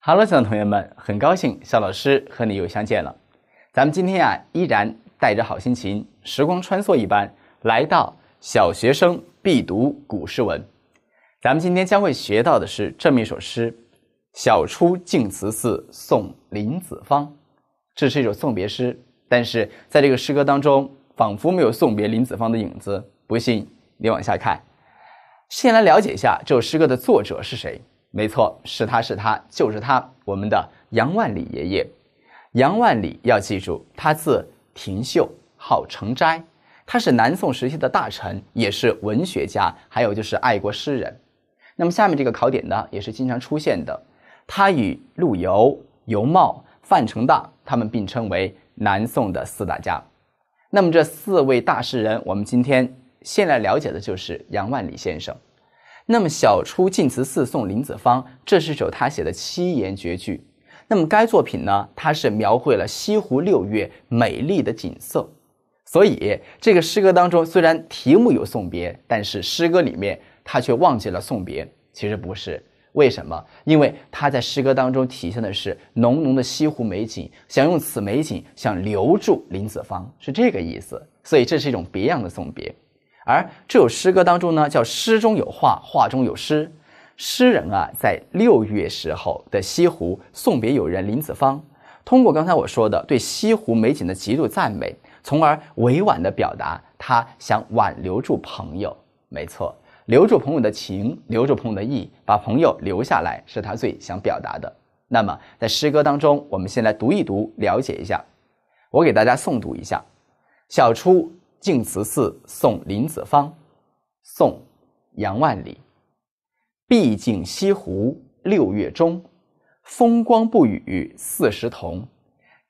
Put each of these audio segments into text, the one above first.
Hello，小同学们，很高兴肖老师和你又相见了。咱们今天啊，依然带着好心情，时光穿梭一般来到小学生必读古诗文。咱们今天将会学到的是这么一首诗。《晓出净慈寺送林子方》这是一首送别诗，但是在这个诗歌当中，仿佛没有送别林子方的影子。不信，你往下看。先来了解一下这首诗歌的作者是谁？没错，是他是他就是他，我们的杨万里爷爷。杨万里要记住，他字廷秀，号诚斋。他是南宋时期的大臣，也是文学家，还有就是爱国诗人。那么下面这个考点呢，也是经常出现的。他与陆游、尤袤、范成大他们并称为南宋的四大家。那么这四位大诗人，我们今天先来了解的就是杨万里先生。那么《晓出净慈寺送林子方》这是首他写的七言绝句。那么该作品呢，它是描绘了西湖六月美丽的景色。所以这个诗歌当中虽然题目有送别，但是诗歌里面他却忘记了送别，其实不是。为什么？因为他在诗歌当中体现的是浓浓的西湖美景，想用此美景想留住林子方，是这个意思。所以这是一种别样的送别。而这首诗歌当中呢，叫诗中有画，画中有诗。诗人啊，在六月时候的西湖送别友人林子方，通过刚才我说的对西湖美景的极度赞美，从而委婉的表达他想挽留住朋友。没错。留住朋友的情，留住朋友的意，把朋友留下来，是他最想表达的。那么，在诗歌当中，我们先来读一读，了解一下。我给大家诵读一下《晓出净慈寺送林子方》，宋·杨万里。毕竟西湖六月中，风光不与四时同。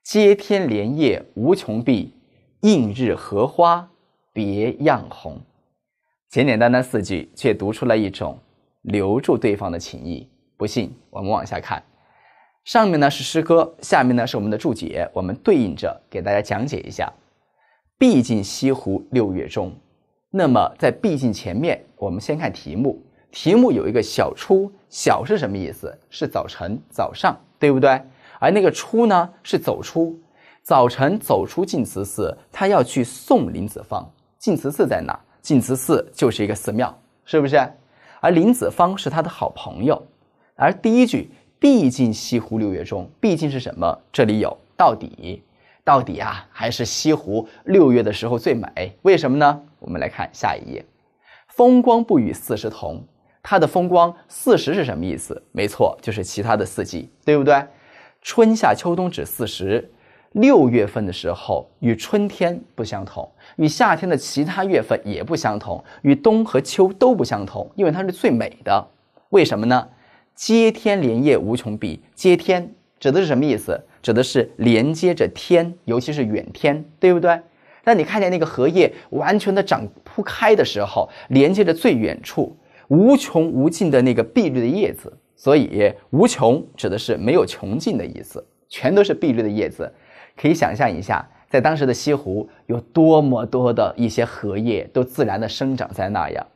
接天莲叶无穷碧，映日荷花别样红。简简单单四句，却读出了一种留住对方的情谊。不信，我们往下看。上面呢是诗歌，下面呢是我们的注解，我们对应着给大家讲解一下。毕竟西湖六月中，那么在毕竟前面，我们先看题目。题目有一个“晓出”，“晓”是什么意思？是早晨、早上，对不对？而那个“出”呢，是走出。早晨走出净慈寺，他要去送林子方。净慈寺在哪？净慈寺就是一个寺庙，是不是？而林子方是他的好朋友。而第一句“毕竟西湖六月中”，毕竟是什么？这里有到底，到底啊，还是西湖六月的时候最美？为什么呢？我们来看下一页，“风光不与四时同”，它的风光“四时”是什么意思？没错，就是其他的四季，对不对？春夏秋冬指四时。六月份的时候与春天不相同，与夏天的其他月份也不相同，与冬和秋都不相同，因为它是最美的。为什么呢？接天莲叶无穷碧，接天指的是什么意思？指的是连接着天，尤其是远天，对不对？当你看见那个荷叶完全的长铺开的时候，连接着最远处无穷无尽的那个碧绿的叶子，所以无穷指的是没有穷尽的意思，全都是碧绿的叶子。可以想象一下，在当时的西湖，有多么多的一些荷叶都自然的生长在那样。呀。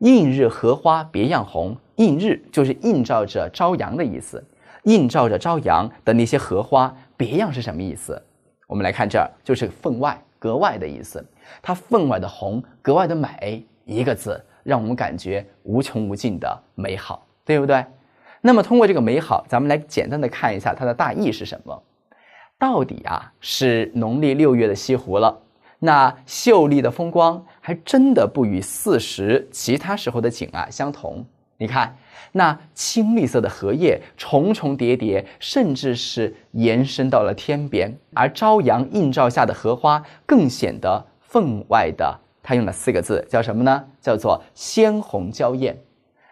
映日荷花别样红，映日就是映照着朝阳的意思，映照着朝阳的那些荷花，别样是什么意思？我们来看这儿，就是分外格外的意思，它分外的红，格外的美，一个字，让我们感觉无穷无尽的美好，对不对？那么通过这个美好，咱们来简单的看一下它的大意是什么。到底啊是农历六月的西湖了，那秀丽的风光还真的不与四时其他时候的景啊相同。你看那青绿色的荷叶重重叠叠，甚至是延伸到了天边，而朝阳映照下的荷花更显得分外的。他用了四个字叫什么呢？叫做鲜红娇艳。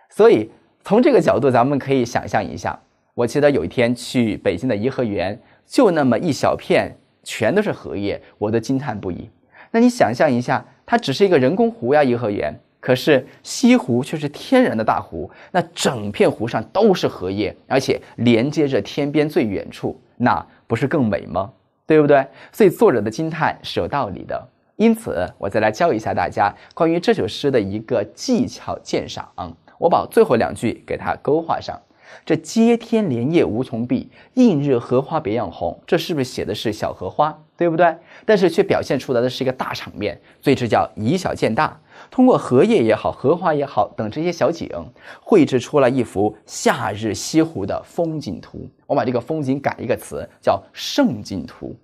所以从这个角度，咱们可以想象一下。我记得有一天去北京的颐和园。就那么一小片，全都是荷叶，我都惊叹不已。那你想象一下，它只是一个人工湖呀，颐和园。可是西湖却是天然的大湖，那整片湖上都是荷叶，而且连接着天边最远处，那不是更美吗？对不对？所以作者的惊叹是有道理的。因此，我再来教一下大家关于这首诗的一个技巧鉴赏。我把最后两句给它勾画上。这接天莲叶无穷碧，映日荷花别样红。这是不是写的是小荷花，对不对？但是却表现出来的是一个大场面，所以这叫以小见大。通过荷叶也好，荷花也好等这些小景，绘制出了一幅夏日西湖的风景图。我把这个风景改一个词，叫胜景图，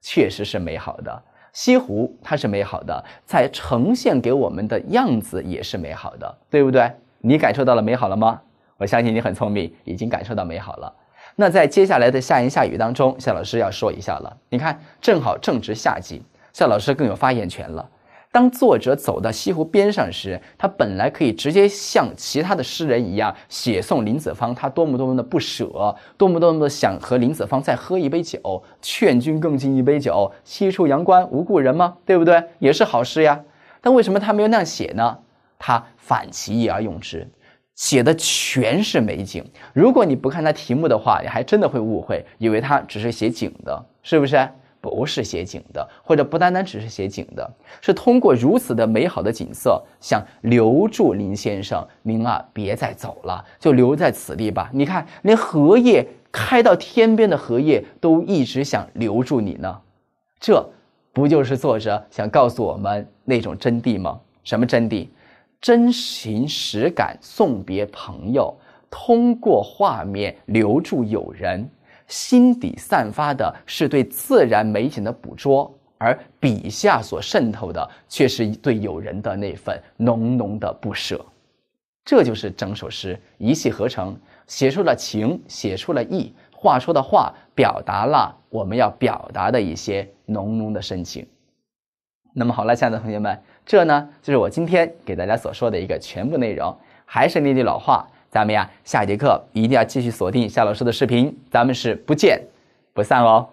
确实是美好的。西湖它是美好的，在呈现给我们的样子也是美好的，对不对？你感受到了美好了吗？我相信你很聪明，已经感受到美好了。那在接下来的夏炎夏雨当中，夏老师要说一下了。你看，正好正值夏季，夏老师更有发言权了。当作者走到西湖边上时，他本来可以直接像其他的诗人一样写送林子方，他多么多么的不舍，多么多么的想和林子方再喝一杯酒，劝君更尽一杯酒，西出阳关无故人吗？对不对？也是好诗呀。但为什么他没有那样写呢？他反其意而用之。写的全是美景，如果你不看它题目的话，你还真的会误会，以为它只是写景的，是不是？不是写景的，或者不单单只是写景的，是通过如此的美好的景色，想留住林先生，您啊，别再走了，就留在此地吧。你看，连荷叶开到天边的荷叶，都一直想留住你呢。这不就是作者想告诉我们那种真谛吗？什么真谛？真情实感送别朋友，通过画面留住友人，心底散发的是对自然美景的捕捉，而笔下所渗透的却是对友人的那份浓浓的不舍。这就是整首诗一气呵成，写出了情，写出了意，画出的话表达了我们要表达的一些浓浓的深情。那么好了，亲爱的同学们，这呢就是我今天给大家所说的一个全部内容。还是那句老话，咱们呀下节课一定要继续锁定夏老师的视频，咱们是不见不散哦。